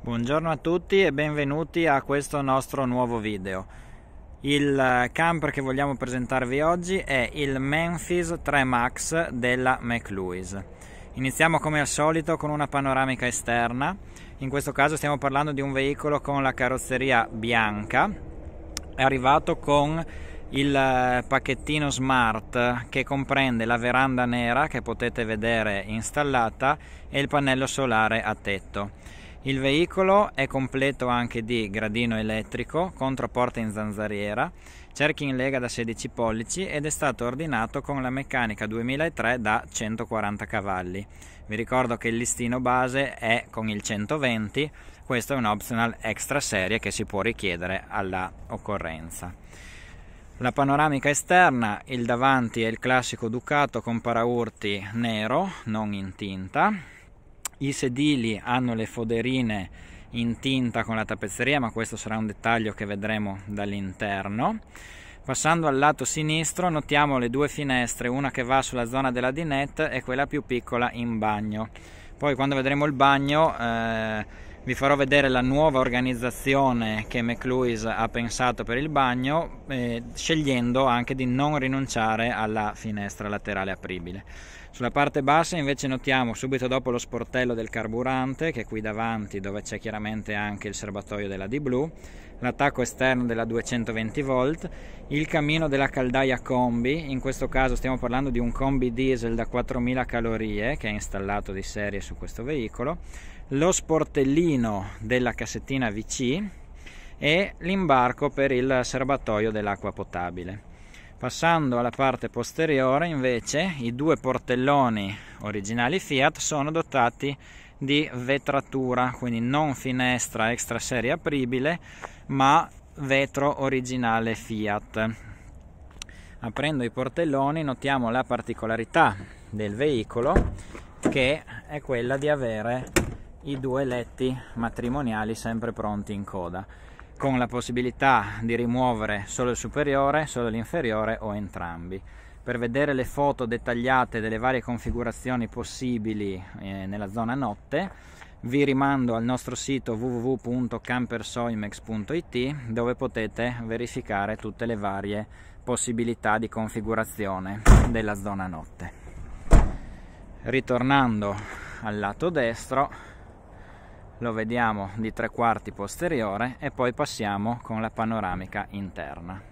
Buongiorno a tutti e benvenuti a questo nostro nuovo video. Il eh, camper che vogliamo presentarvi oggi è il Memphis 3 Max della McLuise. Iniziamo come al solito con una panoramica esterna, in questo caso stiamo parlando di un veicolo con la carrozzeria bianca, è arrivato con il eh, pacchettino smart che comprende la veranda nera che potete vedere installata e il pannello solare a tetto. Il veicolo è completo anche di gradino elettrico, controporta in zanzariera, cerchi in lega da 16 pollici ed è stato ordinato con la meccanica 2003 da 140 cavalli. Vi ricordo che il listino base è con il 120, questo è un optional extra serie che si può richiedere alla occorrenza. La panoramica esterna, il davanti è il classico Ducato con paraurti nero, non in tinta, i sedili hanno le foderine in tinta con la tappezzeria ma questo sarà un dettaglio che vedremo dall'interno passando al lato sinistro notiamo le due finestre una che va sulla zona della dinette e quella più piccola in bagno poi quando vedremo il bagno eh, vi farò vedere la nuova organizzazione che McLuise ha pensato per il bagno eh, scegliendo anche di non rinunciare alla finestra laterale apribile sulla parte bassa invece notiamo subito dopo lo sportello del carburante che è qui davanti dove c'è chiaramente anche il serbatoio della D-Blue, l'attacco esterno della 220 volt, il cammino della caldaia combi, in questo caso stiamo parlando di un combi diesel da 4000 calorie che è installato di serie su questo veicolo, lo sportellino della cassettina VC e l'imbarco per il serbatoio dell'acqua potabile. Passando alla parte posteriore invece i due portelloni originali Fiat sono dotati di vetratura, quindi non finestra extra serie apribile ma vetro originale Fiat. Aprendo i portelloni notiamo la particolarità del veicolo che è quella di avere i due letti matrimoniali sempre pronti in coda con la possibilità di rimuovere solo il superiore, solo l'inferiore o entrambi. Per vedere le foto dettagliate delle varie configurazioni possibili eh, nella zona notte vi rimando al nostro sito www.campersoimex.it dove potete verificare tutte le varie possibilità di configurazione della zona notte. Ritornando al lato destro lo vediamo di tre quarti posteriore e poi passiamo con la panoramica interna.